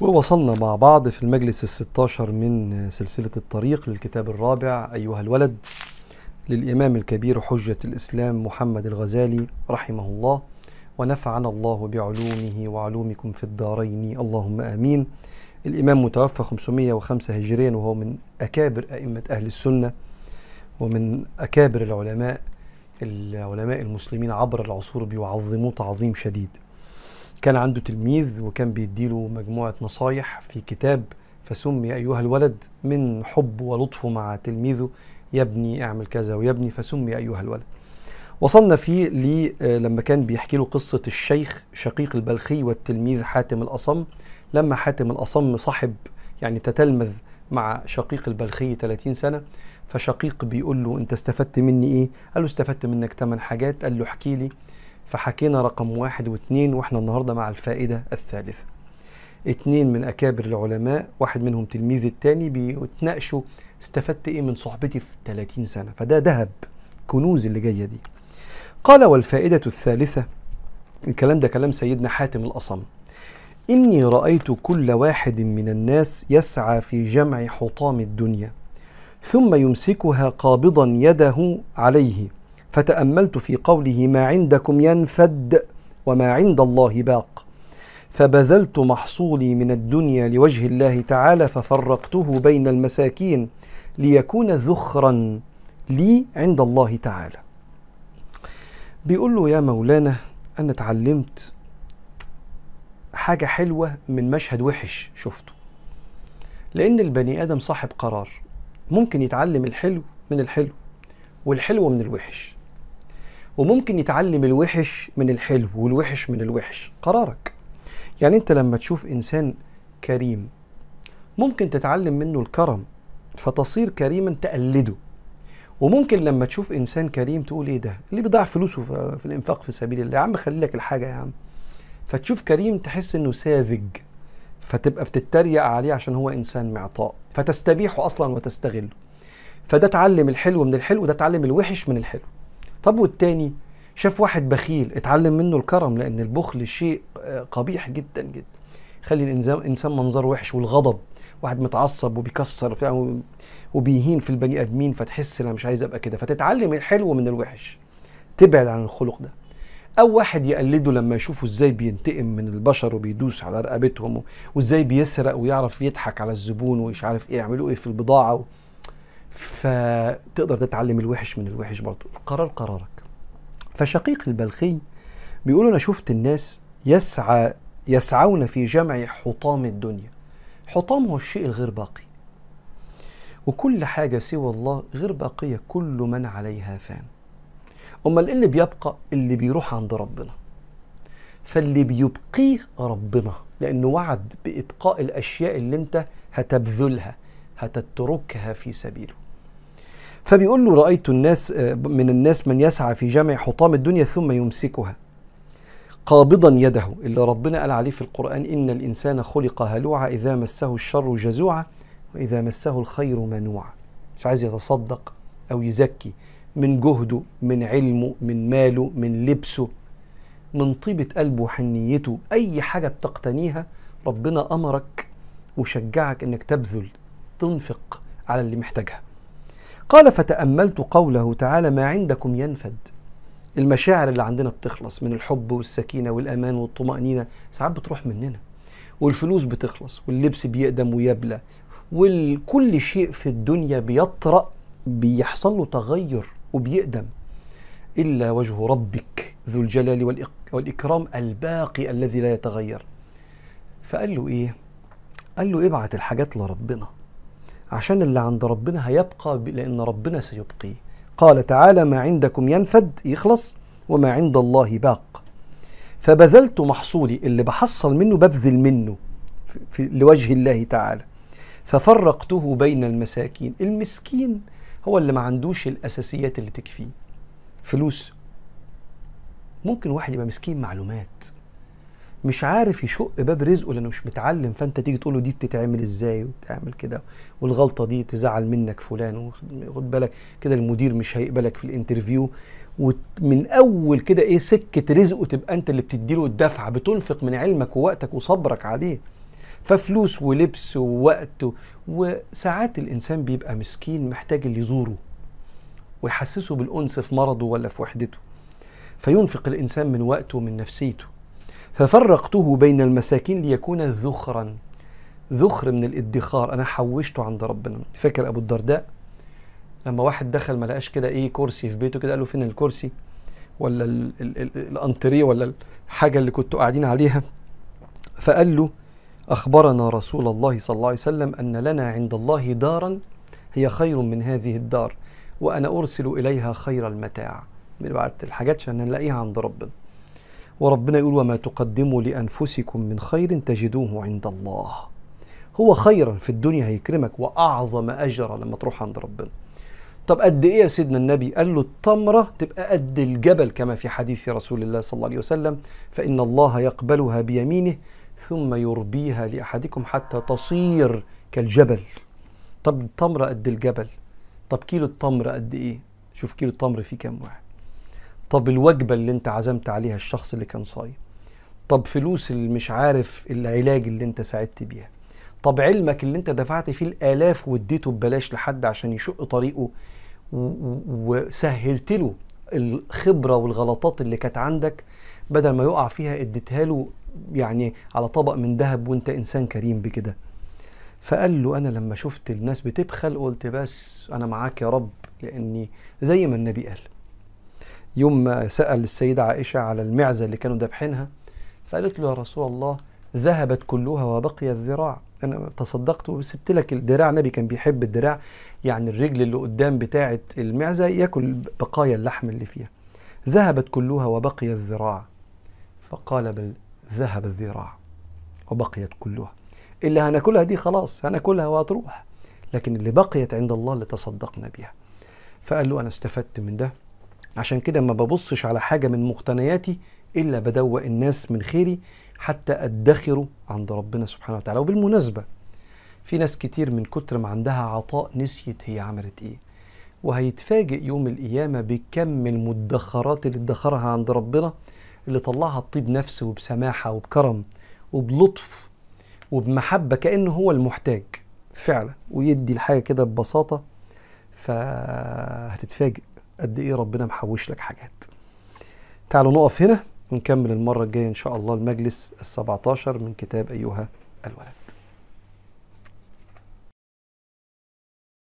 ووصلنا مع بعض في المجلس الستاشر من سلسلة الطريق للكتاب الرابع أيها الولد للإمام الكبير حجة الإسلام محمد الغزالي رحمه الله ونفعنا الله بعلومه وعلومكم في الدارين اللهم آمين الإمام متوفى 505 هجريا وهو من أكابر أئمة أهل السنة ومن أكابر العلماء العلماء المسلمين عبر العصور بيعظموه تعظيم شديد كان عنده تلميذ وكان بيديله مجموعة نصايح في كتاب فسمي أيها الولد من حب ولطفه مع تلميذه يا ابني اعمل كذا ويا ابني فسمي أيها الولد وصلنا فيه لي آه، لما كان بيحكي له قصة الشيخ شقيق البلخي والتلميذ حاتم الأصم لما حاتم الأصم صاحب يعني تتلمذ مع شقيق البلخي 30 سنة فشقيق بيقول له أنت استفدت مني إيه؟ قال له استفدت منك 8 حاجات قال له احكي لي فحكينا رقم واحد واثنين واحنا النهارده مع الفائده الثالثه اتنين من اكابر العلماء واحد منهم تلميذ التاني بيتناقشوا استفدت ايه من صحبتي في 30 سنه فده ذهب كنوز اللي جايه دي قال والفائده الثالثه الكلام ده كلام سيدنا حاتم الاصم اني رايت كل واحد من الناس يسعى في جمع حطام الدنيا ثم يمسكها قابضا يده عليه فتأملت في قوله ما عندكم ينفد وما عند الله باق فبذلت محصولي من الدنيا لوجه الله تعالى ففرقته بين المساكين ليكون ذخرا لي عند الله تعالى بيقول له يا مولانا انا اتعلمت حاجه حلوه من مشهد وحش شفته لان البني ادم صاحب قرار ممكن يتعلم الحلو من الحلو والحلو من الوحش وممكن يتعلم الوحش من الحلو والوحش من الوحش قرارك يعني انت لما تشوف انسان كريم ممكن تتعلم منه الكرم فتصير كريما تقلده وممكن لما تشوف انسان كريم تقول ايه ده اللي بيضيع فلوسه في الانفاق في سبيل الله يا عم خلي لك الحاجه يا عم فتشوف كريم تحس انه ساذج فتبقى بتتريق عليه عشان هو انسان معطاء فتستبيحه اصلا وتستغله فده اتعلم الحلو من الحلو وده اتعلم الوحش من الحلو طب والتاني شاف واحد بخيل اتعلم منه الكرم لان البخل شيء آه، قبيح جدا جدا يخلي الانسان منظر وحش والغضب واحد متعصب وبيكسر وبيهين في البني ادمين فتحس انا مش عايز ابقى كده فتتعلم الحلو من الوحش تبعد عن الخلق ده او واحد يقلده لما يشوفه ازاي بينتقم من البشر وبيدوس على رقبتهم وازاي بيسرق ويعرف يضحك على الزبون ومش عارف ايه يعملوا ايه في البضاعه فتقدر تتعلم الوحش من الوحش برضه القرار قرارك فشقيق البلخي بيقول انا شفت الناس يسعى يسعون في جمع حطام الدنيا حطام هو الشيء الغير باقي وكل حاجة سوى الله غير باقية كل من عليها فان أما اللي بيبقى اللي بيروح عند ربنا فاللي بيبقيه ربنا لأنه وعد بإبقاء الأشياء اللي أنت هتبذلها هتتركها في سبيله فبيقول له رأيت الناس آه، من الناس من يسعى في جمع حطام الدنيا ثم يمسكها قابضا يده اللي ربنا قال عليه في القرآن إن الإنسان خلق هلوعا إذا مسه الشر جزوعا وإذا مسه الخير منوعا مش عايز يتصدق أو يزكي من جهده من علمه من ماله من لبسه من طيبة قلبه وحنيته أي حاجة بتقتنيها ربنا أمرك وشجعك إنك تبذل تنفق على اللي محتاجها قال فتأملت قوله تعالى ما عندكم ينفد المشاعر اللي عندنا بتخلص من الحب والسكينة والأمان والطمأنينة ساعات بتروح مننا والفلوس بتخلص واللبس بيقدم ويبلى وكل شيء في الدنيا بيطرأ بيحصل له تغير وبيقدم إلا وجه ربك ذو الجلال والإكرام الباقي الذي لا يتغير فقال له إيه؟ قال له ابعت إيه؟ الحاجات لربنا عشان اللي عند ربنا هيبقى لأن ربنا سيبقيه قال تعالى ما عندكم ينفد يخلص وما عند الله باق فبذلت محصولي اللي بحصل منه ببذل منه في لوجه الله تعالى ففرقته بين المساكين المسكين هو اللي ما عندوش الأساسيات اللي تكفيه فلوس ممكن واحد يبقى مسكين معلومات مش عارف يشق باب رزقه لانه مش متعلم فانت تيجي تقول له دي بتتعمل ازاي وبتعمل كده والغلطه دي تزعل منك فلان وخد بالك كده المدير مش هيقبلك في الانترفيو ومن اول كده ايه سكه رزقه تبقى انت اللي بتديله الدفعه بتنفق من علمك ووقتك وصبرك عليه ففلوس ولبس ووقت وساعات الانسان بيبقى مسكين محتاج اللي يزوره ويحسسه بالانس في مرضه ولا في وحدته فينفق الانسان من وقته ومن نفسيته ففرقته بين المساكين ليكون ذخرا ذخر من الادخار انا حوشته عند ربنا فاكر ابو الدرداء لما واحد دخل ما لقاش كده ايه كرسي في بيته كده قال له فين الكرسي ولا الانتريه ولا الحاجه اللي كنتوا قاعدين عليها فقال له اخبرنا رسول الله صلى الله عليه وسلم ان لنا عند الله دارا هي خير من هذه الدار وانا ارسل اليها خير المتاع بعد الحاجات عشان نلاقيها عند ربنا وربنا يقول وما تقدموا لأنفسكم من خير تجدوه عند الله هو خيرا في الدنيا هيكرمك وأعظم أجر لما تروح عند ربنا طب قد ايه يا سيدنا النبي قال له التمره تبقى قد الجبل كما في حديث رسول الله صلى الله عليه وسلم فان الله يقبلها بيمينه ثم يربيها لاحدكم حتى تصير كالجبل طب التمره قد الجبل طب كيلو التمر قد ايه شوف كيلو التمر فيه كام واحد طب الوجبه اللي انت عزمت عليها الشخص اللي كان صايم طب فلوس اللي مش عارف العلاج اللي انت ساعدت بيها طب علمك اللي انت دفعت فيه الالاف واديته ببلاش لحد عشان يشق طريقه وسهلت له الخبره والغلطات اللي كانت عندك بدل ما يقع فيها اديتها له يعني على طبق من ذهب وانت انسان كريم بكده فقال له انا لما شفت الناس بتبخل قلت بس انا معاك يا رب لاني زي ما النبي قال يوم سأل السيدة عائشة على المعزة اللي كانوا دابحينها فقالت له يا رسول الله ذهبت كلها وبقي الذراع انا تصدقت وسبت لك الدراع النبي كان بيحب الدراع يعني الرجل اللي قدام بتاعه المعزه ياكل بقايا اللحم اللي فيها ذهبت كلها وبقي الذراع فقال بل ذهب الذراع وبقيت كلها إلا هناكلها دي خلاص هناكلها وهتروح لكن اللي بقيت عند الله اللي تصدقنا بها فقال له انا استفدت من ده عشان كده ما ببصش على حاجة من مقتنياتي إلا بدوق الناس من خيري حتى أدخره عند ربنا سبحانه وتعالى وبالمناسبة في ناس كتير من كتر ما عندها عطاء نسيت هي عملت إيه وهيتفاجئ يوم القيامة بكم المدخرات اللي ادخرها عند ربنا اللي طلعها بطيب نفس وبسماحة وبكرم وبلطف وبمحبة كأنه هو المحتاج فعلا ويدي الحاجة كده ببساطة فهتتفاجئ قد ايه ربنا محوش لك حاجات تعالوا نقف هنا ونكمل المرة الجاية إن شاء الله المجلس السبعتاشر من كتاب أيها الولد